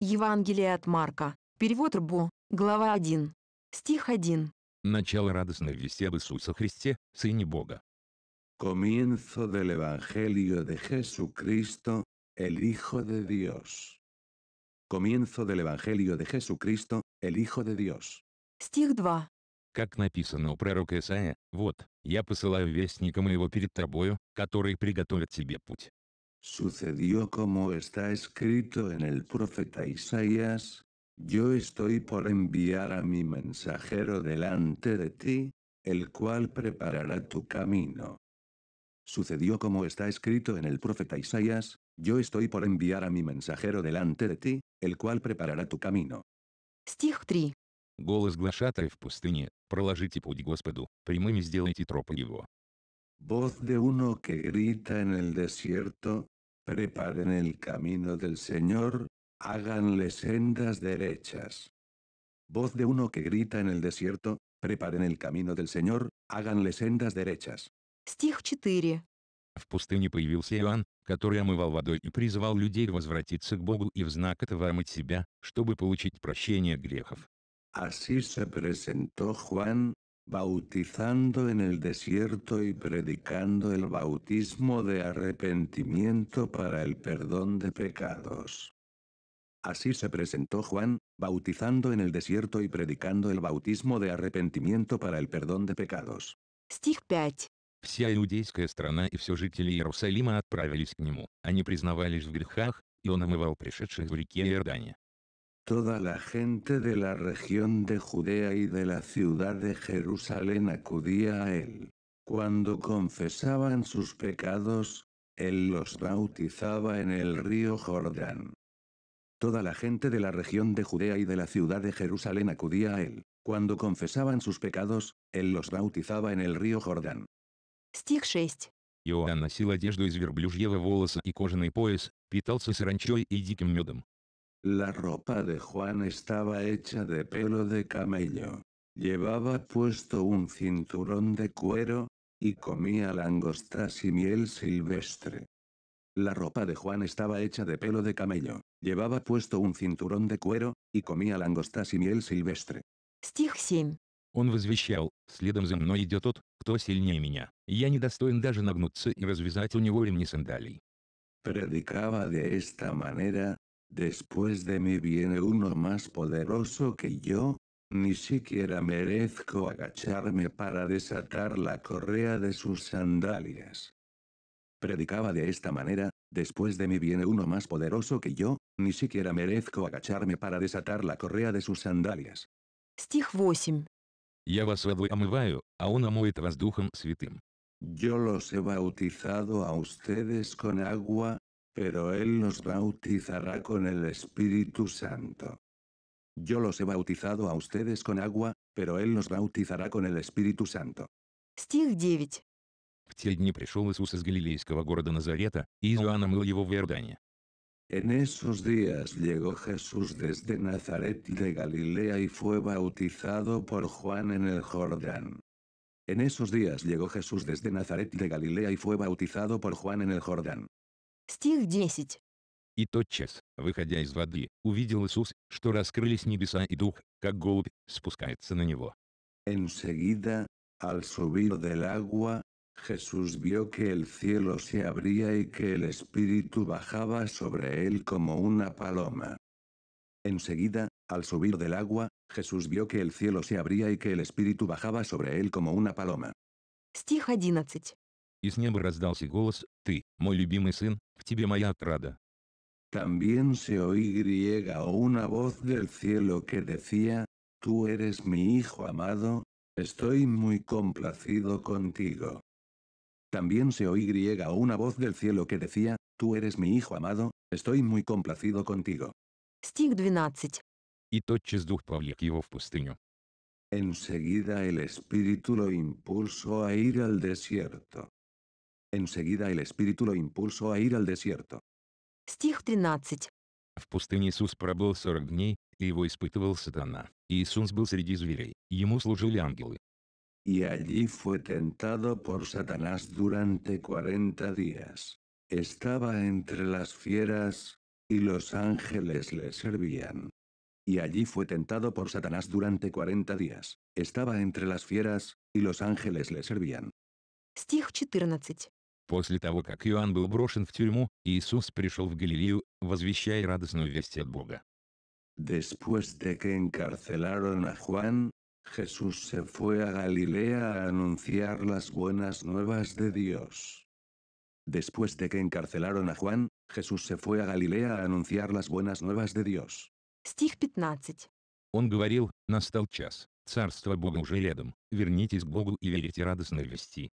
Евангелие от Марка, перевод Рбо, глава 1, стих 1. Начало радостной беседы Иисуса Христе, Сыне Бога. Comienzo del Evangelio de Jesucristo, el Hijo de Dios. Comienzo del Evangelio de Jesucristo, el Hijo de Dios. Стих 2. Sucedió como está escrito en el profeta Isaías, Yo estoy por enviar a mi mensajero delante de ti, el cual preparará tu camino. Sucedió como está escrito en el profeta Isaías, Yo estoy por enviar a mi mensajero delante de ti, el cual preparará tu camino. Стих 3. Голос глашатая в пустыне, проложите путь Господу, прямыми сделайте тропы Его. Voz de uno que grita en el desierto, preparen el camino del Señor, háganle sendas derechas. Voz de uno que grita en el desierto, препaren el camino del Señor, háganle sendas derechas. Стих 4. В пустыне появился Иоанн, который омывал водой и призывал людей возвратиться к Богу и в знак этого омыть себя, чтобы получить прощение грехов. Así se presentó Juan, bautizando en el desierto y predicando el bautismo de arrepentimiento para el perdón de pecados. Así se presentó Juan, bautizando en el desierto y predicando el bautismo de arrepentimiento para el perdón de pecados. Стих 5. Вся иудейская страна и все жители Иерусалима отправились к нему. Они признавались в грехах, и он омывал пришедших в реке Иордане. Toda la gente de la región de Judea y de la ciudad de Jerusalén acudía a él. Cuando confesaban sus pecados, él los bautizaba en el río Jordán. Toda la gente de la región de Judea y de la ciudad de Jerusalén acudía a él. Cuando confesaban sus pecados, él los bautizaba en el río Jordán. 6. из верблюжьего волоса и кожаный пояс, питался и диким медом. La ropa de Juan estaba hecha de pelo de camello. Llevaba puesto un cinturón de cuero, y comía langostas y miel silvestre. La ropa de Juan estaba hecha de pelo de camello. Llevaba puesto un cinturón de cuero, y comía langostas y miel silvestre. Predicaba de esta manera, Después de mí viene uno más poderoso que yo, ni siquiera merezco agacharme para desatar la correa de sus sandalias. Predicaba de esta manera, después de mí viene uno más poderoso que yo, ni siquiera merezco agacharme para desatar la correa de sus sandalias. Стих 8. Я вас а он вас Духом Святым. Yo los he bautizado a ustedes con agua, pero Él nos bautizará con el Espíritu Santo. Yo los he bautizado a ustedes con agua, pero Él los bautizará con el Espíritu Santo. 9. En esos días llegó Jesús desde Nazaret de Galilea y fue bautizado por Juan en el Jordán. En esos días llegó Jesús desde Nazaret de Galilea y fue bautizado por Juan en el Jordán. Стих 10. И тотчас, выходя из воды, увидел Иисус, что раскрылись небеса и дух, как голубь, спускается на него. Enseguida, al subir del agua, Jesús vio que el cielo se abría y que el Espíritu bajaba sobre él como una paloma. Enseguida, al subir del agua, Jesús vio que el cielo se abría y que el Espíritu bajaba sobre él como una paloma. Стих 11. También se oí griega una voz del cielo que decía, Tú eres mi hijo amado, estoy muy complacido contigo. También se oí una voz del cielo que decía, Tú eres mi hijo amado, estoy muy complacido contigo. Стих 12. И тотчас дух Enseguida el espíritu lo impulsó a ir al desierto. Enseguida el espíritu lo impulsó a ir al desierto. Стих 13. В пустыне Иисус пробыл 40 дней, и его испытывал сатана. Иисус был среди зверей, ему служили ангелы. Y allí fue tentado por Satanás durante 40 días. Estaba entre las fieras, y los ángeles le servían. Y allí fue tentado por Satanás durante 40 días. Estaba entre las fieras, y los ángeles le servían. Стих 14. После того, как Иоанн был брошен в тюрьму, Иисус пришел в Галилею, возвещая радостную весть от Бога. Después de que encarcelaron a Juan, Jesús se fue a Galilea a anunciar las buenas nuevas de Dios. Después de que encarcelaron a Juan, Jesús se fue a Galilea a anunciar las buenas nuevas de Dios. Стих 15. Он говорил, настал час, царство Бога уже рядом, вернитесь к Богу и верите радостной вести,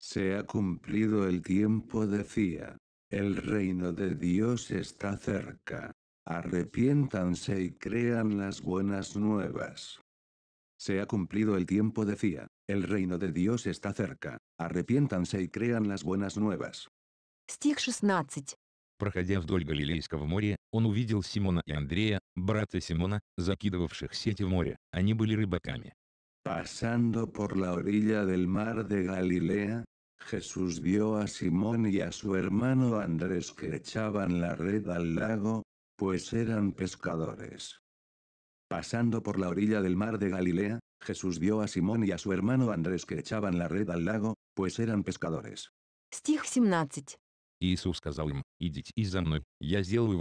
Se ha cumplido el tiempo decía. El reino de Dios está cerca. Arrepiéntanse y crean las buenas nuevas. Se ha cumplido el tiempo decía. El reino de Dios está cerca. Arrepiéntanse y crean las buenas nuevas. Стих 16. Проходя вдоль Галилейского моря, он увидел Симона и Андрея, брата Симона, закидывавших сети в море, они были рыбаками. Pasando por la orilla del mar de Galilea, Jesús vio a Simón y a su hermano Andrés que echaban la red al lago, pues eran pescadores. Pasando por la orilla del mar de Galilea, Jesús vio a Simón y a su hermano Andrés que echaban la red al lago, pues eran pescadores. Стих 17. Иисус сказал им, «Идите за мной, я сделаю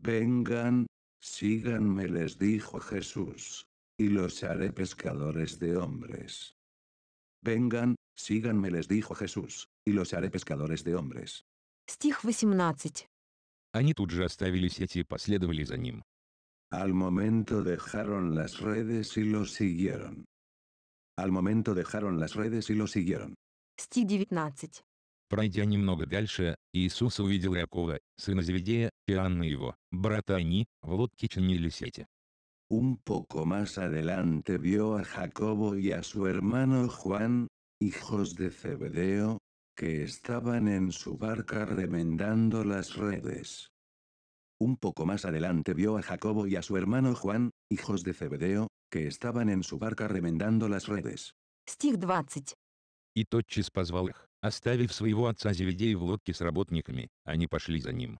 «Vengan, síganme», les dijo Jesús. y los haré pescadores de hombres. Vengan, síganme les dijo Jesús, y los haré pescadores de hombres. Стих 18. Они тут же оставили сети и последовали за ним. Al momento dejaron las redes y lo siguieron. Al momento dejaron las redes y lo siguieron. Стих 19. Пройдя немного дальше, Иисус увидел Иакова, сына Зеведея, и Анны его, брата они, в лодке чинили сети. Un poco más adelante vio a Jacobo y a su hermano Juan, hijos de Zebedeo, que estaban en su barca remendando las redes. Un poco más adelante vio a Jacobo y a su hermano Juan, hijos de Zebedeo, que estaban en su barca remendando las redes. И тотчас позвал их, оставив своего отца Зеведея в лодке с работниками, они пошли за ним.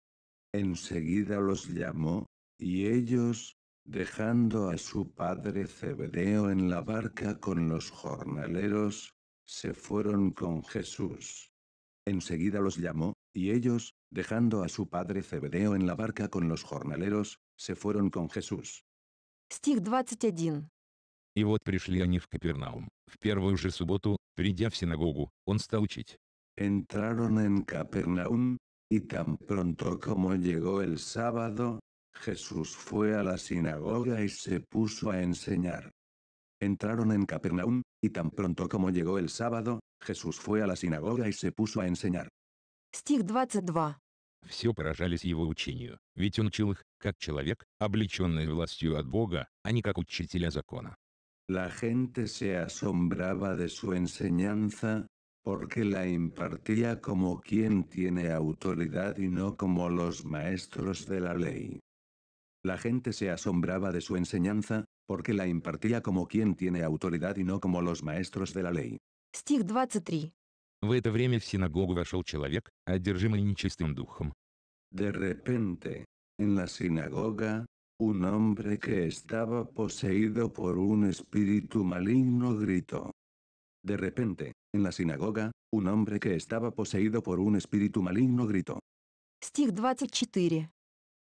Enseguida los llamó, y ellos, dejando a su padre Zebedeo en la barca con los jornaleros, se fueron con Jesús. Enseguida los llamó, y ellos, dejando a su padre Zebedeo en la barca con los jornaleros, se fueron con Jesús. вот пришли они в Капернаум. В первую же субботу, придя в синагогу, он стал учить. Entraron en Capernaum, y tan pronto como llegó el sábado, Jesús fue a la sinagoga y se puso a enseñar. Entraron en Capernaum, y tan pronto como llegó el sábado, Jesús fue a la sinagoga y se puso a enseñar. 22. La gente se asombraba de su enseñanza, porque la impartía como quien tiene autoridad y no como los maestros de la ley. La gente se asombraba de su enseñanza, porque la impartía como quien tiene autoridad y no como los maestros de la ley. Stig 23. De repente, en la sinagoga, un hombre que estaba poseído por un espíritu maligno gritó. De repente, en la sinagoga, un hombre que estaba poseído por un espíritu maligno gritó. Stig 24.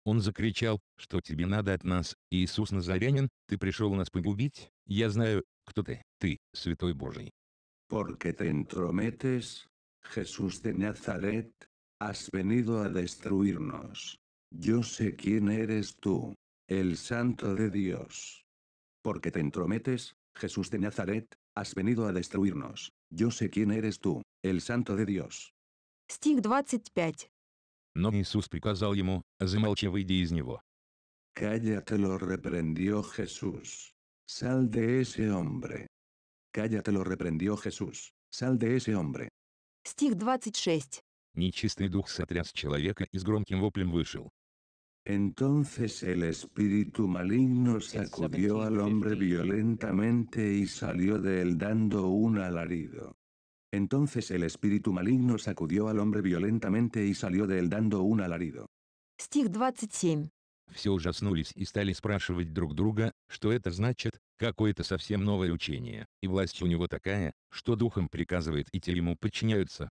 Он закричал, что тебе надо от нас, Иисус Назарянин, ты пришел нас погубить, я знаю, кто ты, ты, Святой Божий. Porque te entrometes, Jesús de Nazaret, has venido a destruirnos. Yo sé quién eres tú, el Santo de Dios. Porque te entrometes, Jesús de Nazaret, has venido a destruirnos. Yo sé quién eres tú, el Santo de Dios. Стих 25. Но Jesús приказал ему, замолчи, выйди из Cállate, lo reprendió Jesús. Sal de ese hombre. Cállate, lo reprendió Jesús. Sal de ese hombre. Стих 26. Нечистый дух сотряс человека и с громким воплем вышел. Entonces el espíritu maligno sacudió al hombre violentamente y salió de él dando un alarido. Entonces el espíritu maligno sacudió al hombre violentamente и salió de él dando un alarido. Стих 27. Все ужаснулись и стали спрашивать друг друга, что это значит, какое-то совсем новое учение, и власть у него такая, что духом приказывает и те ему подчиняются.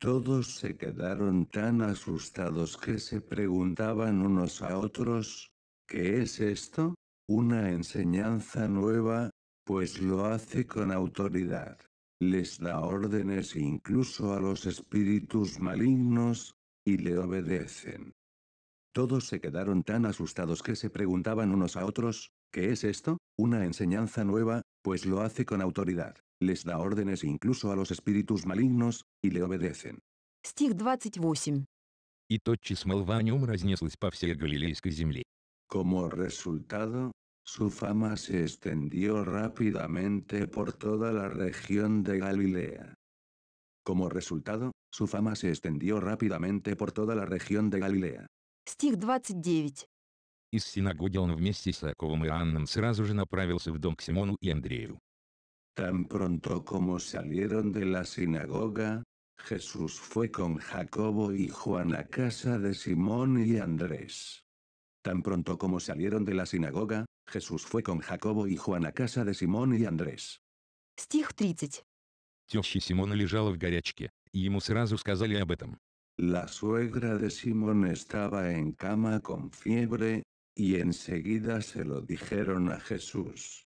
Todos se quedaron tan asustados que se preguntaban unos a otros, ¿qué es esto? Una enseñanza nueva, pues lo hace con autoridad. les da órdenes incluso a los espíritus malignos, y le obedecen. Todos se quedaron tan asustados que se preguntaban unos a otros, ¿qué es esto? Una enseñanza nueva, pues lo hace con autoridad, les da órdenes incluso a los espíritus malignos, y le obedecen. 28. Y Como resultado, su fama se extendió rápidamente por toda la región de Galilea. Como resultado, su fama se extendió rápidamente por toda la región de Galilea. 29. Tan pronto como salieron de la sinagoga, Jesús fue con Jacobo y Juan a casa de Simón y Andrés. Tan pronto como salieron de la sinagoga, Jesús fue con Jacobo и Juan a casa de Simón и Andrés. Стих 30. Теща Симона лежала в горячке, и ему сразу сказали об этом. La suegra de Simón estaba en cama con fiebre, y enseguida se lo dijeron a Jesús.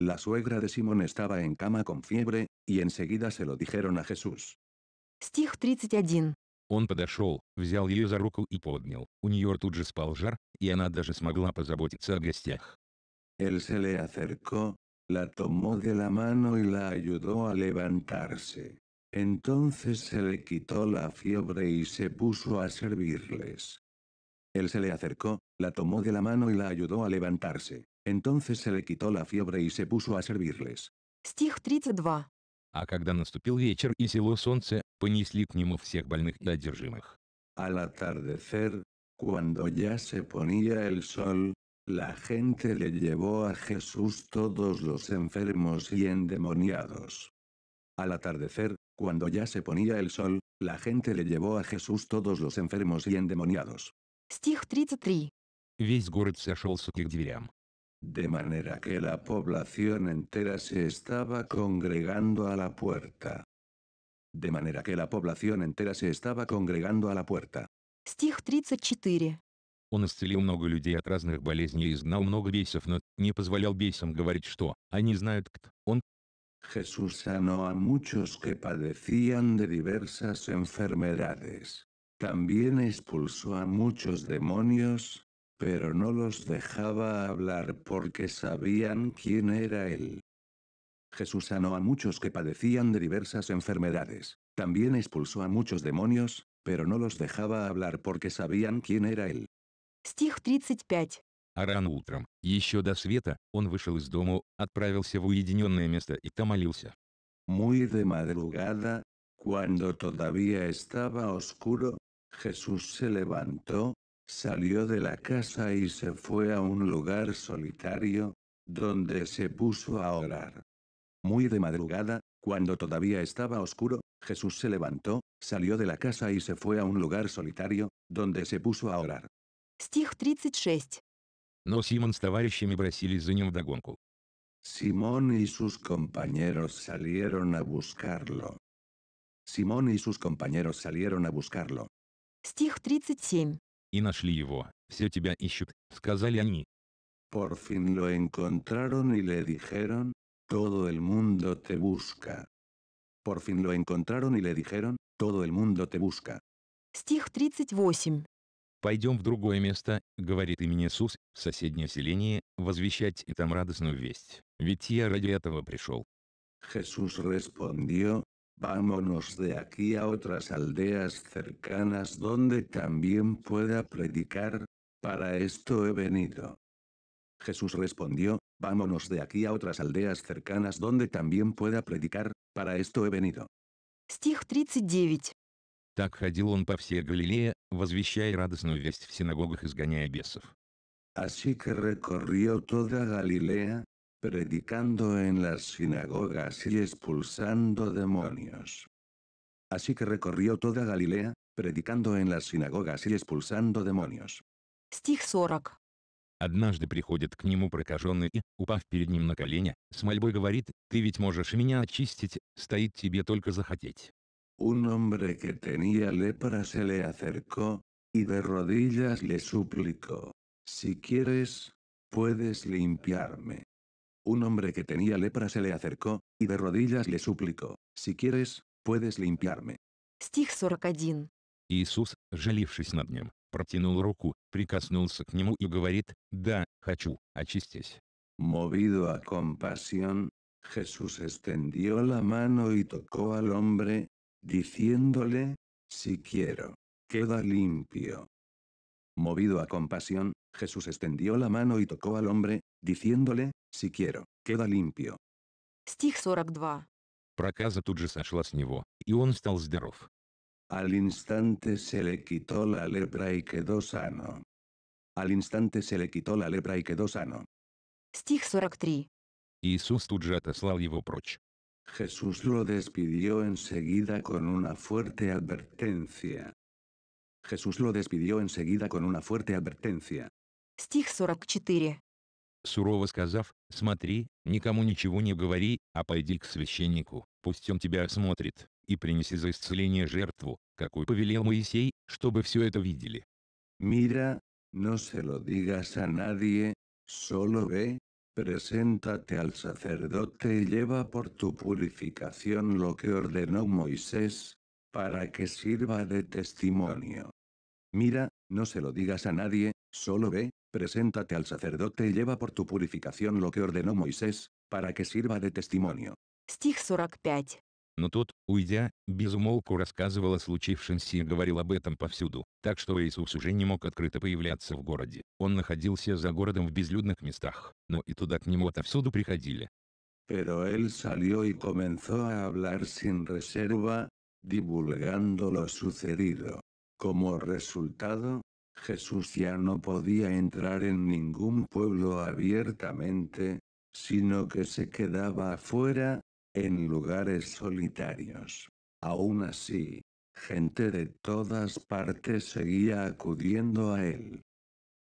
La suegra de Simón estaba en cama con fiebre, и enseguida se lo dijeron a Jesús. Стих 31. Он подошел, взял ее за руку и поднял. У нее тут же спал жар, и она даже смогла позаботиться о гостях. Él se le acercó, la tomó de la mano y la ayudó a levantarse. Entonces se le quitó la fiebre y se puso a servirles. Él se le acercó, la tomó de la mano y la ayudó a levantarse. Entonces se le quitó la fiebre y se puso a servirles. Стих 32. Al atardecer, cuando ya se ponía el sol, la gente le llevó a Jesús todos los enfermos y endemoniados. Al atardecer, cuando ya se ponía el sol, la gente le llevó a Jesús todos los enfermos y endemoniados. 33. De manera que la población entera se estaba congregando a la puerta. De manera que la población entera se estaba congregando a la puerta. 34. Jesús sanó a muchos que padecían de diversas enfermedades. También expulsó a muchos demonios, pero no los dejaba hablar porque sabían quién era él. Jesús sanó a muchos que padecían de diversas enfermedades. También expulsó a muchos demonios, pero no los dejaba hablar porque sabían quién era él. Стих 35. А рано утром, еще до света, он вышел из дому, отправился в уединенное место и там молился. Muy de madrugada, cuando todavía estaba oscuro, Jesús se levantó, salió de la casa y se fue a un lugar solitario, donde se puso a orar. Muy de madrugada, cuando todavía estaba oscuro, Jesús se levantó, salió de la casa y se fue a un lugar solitario, donde se puso a orar. Стих 36. Но Симон с товарищами бросились за ним вдогонку. Simón y sus compañeros salieron a buscarlo. Simón y sus compañeros salieron a buscarlo. Стих 37. И нашли его. Все тебя ищут, сказали они. Por fin lo encontraron y le dijeron, todo el mundo te busca. Por fin lo encontraron y le dijeron, todo el mundo te busca. Стих 38. «Пойдем в другое место», — говорит им Иисус, в соседнее селение, возвещать там радостную весть, ведь я ради этого пришел. Jesús respondió, Vámonos de aquí a otras aldeas cercanas donde también pueda predicar, para esto he venido. Jesús respondió, Vámonos de aquí a otras aldeas cercanas donde también pueda predicar, para esto he venido. Стих 39. Так ходил он по всей Галилее, возвещая радостную весть в синагогах, изгоняя бесов. Así que recorrió toda Galilea, predicando en las sinagogas y expulsando demonios. Así que recorrió toda Galilea, predicando en las sinagogas y expulsando demonios. Стих 40. Однажды приходит к нему прокаженный и, упав перед ним на колени, с мольбой говорит, «Ты ведь можешь меня очистить, стоит тебе только захотеть». Un hombre que tenía lepra se le acercó, y de rodillas le suplicó, si quieres, puedes limpiarme. Un hombre que tenía lepra se le acercó, y de rodillas le suplicó, si quieres, puedes limpiarme. Стих 41. Иисус, над ним, протянул руку, прикоснулся к нему и говорит, «Да, хочу, Movido a compasión, Jesús extendió la mano y tocó al hombre, diciéndole, si quiero, queda limpio. Movido a compasión, Jesús extendió la mano y tocó al hombre, diciéndole, si quiero, queda limpio. Stig 42. Проказа тут же сошла с него, и он стал здоров. Al instante se le quitó la lepra y quedó sano. Al instante se le quitó la lepra y quedó sano. Стих 43. Иисус тут же отослал его прочь. Jesús lo despidió enseguida con una fuerte advertencia. Jesús lo despidió enseguida con una fuerte advertencia. Стих 44. Сурово сказав, смотри, никому ничего не говори, а пойди к священнику, пусть он тебя осмотрит, и принеси за исцеление жертву, какую повелел Моисей, чтобы все это видели. Мира, но se lo digas a nadie, solo ve, Preséntate al sacerdote y lleva por tu purificación lo que ordenó Moisés, para que sirva de testimonio. Mira, no se lo digas a nadie, solo ve, preséntate al sacerdote y lleva por tu purificación lo que ordenó Moisés, para que sirva de testimonio. 45. Но тот, уйдя, безумолку рассказывал о случившемся и говорил об этом повсюду, так что Иисус уже не мог открыто появляться в городе. Он находился за городом в безлюдных местах, но и туда к нему отовсюду приходили. Pero él salió y comenzó a hablar sin reserva, divulgando lo sucedido. Como resultado, Jesús ya no podía entrar en ningún pueblo abiertamente, sino que se quedaba afuera, en lugares solitarios. Aún así, gente de todas partes seguía acudiendo a él.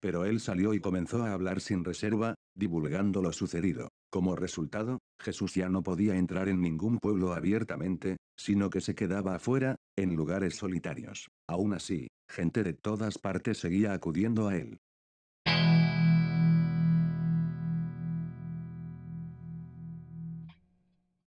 Pero él salió y comenzó a hablar sin reserva, divulgando lo sucedido. Como resultado, Jesús ya no podía entrar en ningún pueblo abiertamente, sino que se quedaba afuera, en lugares solitarios. Aún así, gente de todas partes seguía acudiendo a él.